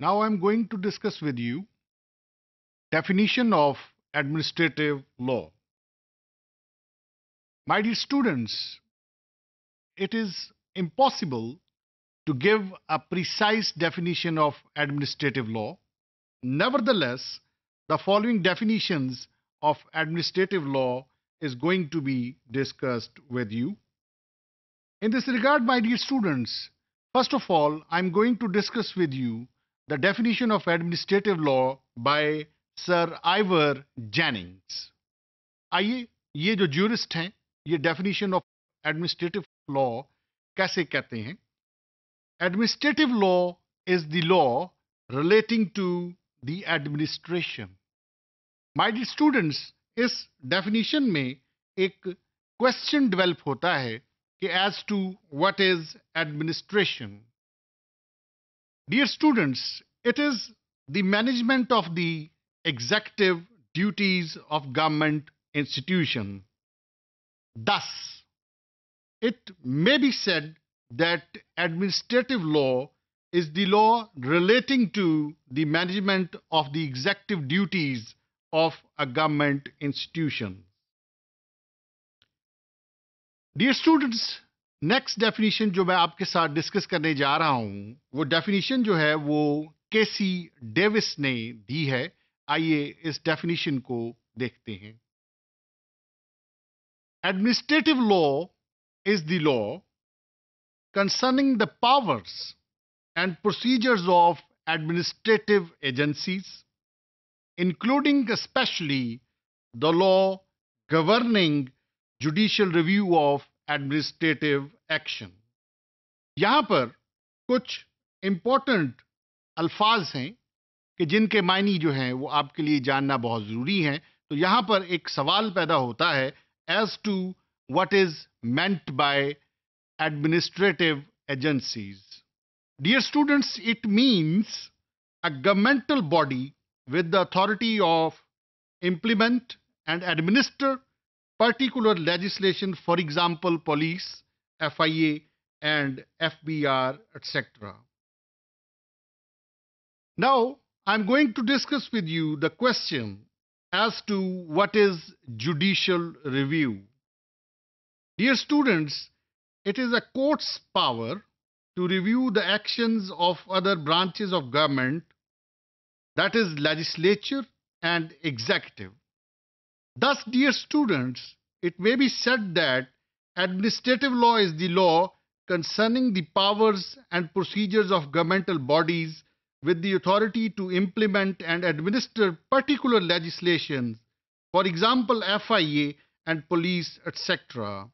Now I am going to discuss with you definition of administrative law. My dear students, it is impossible to give a precise definition of administrative law. Nevertheless, the following definitions of administrative law is going to be discussed with you. In this regard, my dear students, first of all, I am going to discuss with you the definition of administrative law by sir Ivor Jennings आइए ये जो jurist हैं ये definition of administrative law कैसे कहते हैं administrative law is the law relating to the administration my dear students इस definition में एक क्वेश्चन डेवलप होता है कि as to what is administration Dear students, it is the management of the executive duties of government institution. Thus, it may be said that administrative law is the law relating to the management of the executive duties of a government institution. Dear students, next definition जो मैं आपके साथ discuss करने जा रहा हूं वो definition जो है वो केसी डेविस ने दी है आइए इस डेफिनेशन को देखते हैं administrative law is the law concerning the powers and procedures of administrative agencies including specially the law governing judicial review of administrative action यहां पर कुछ इंपॉर्टेंट अल्फाज हैं कि जिनके मायने जो हैं वो आपके लिए जानना बहुत ज़रूरी हैं तो यहां पर एक सवाल पैदा होता है as to what is meant by administrative agencies dear students it means a governmental body with the authority of implement and administer particular legislation, for example, police, FIA, and FBR, etc. Now, I'm going to discuss with you the question as to what is judicial review. Dear students, it is a court's power to review the actions of other branches of government, that is legislature and executive. Thus, dear students, it may be said that administrative law is the law concerning the powers and procedures of governmental bodies with the authority to implement and administer particular legislations, for example, FIA and police, etc.,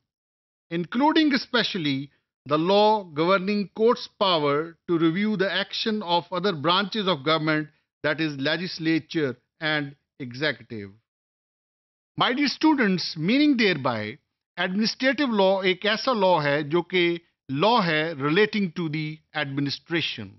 including especially the law governing court's power to review the action of other branches of government, that is, legislature and executive. My dear students meaning thereby administrative law एक ऐसा law है जो कि law है relating to the administration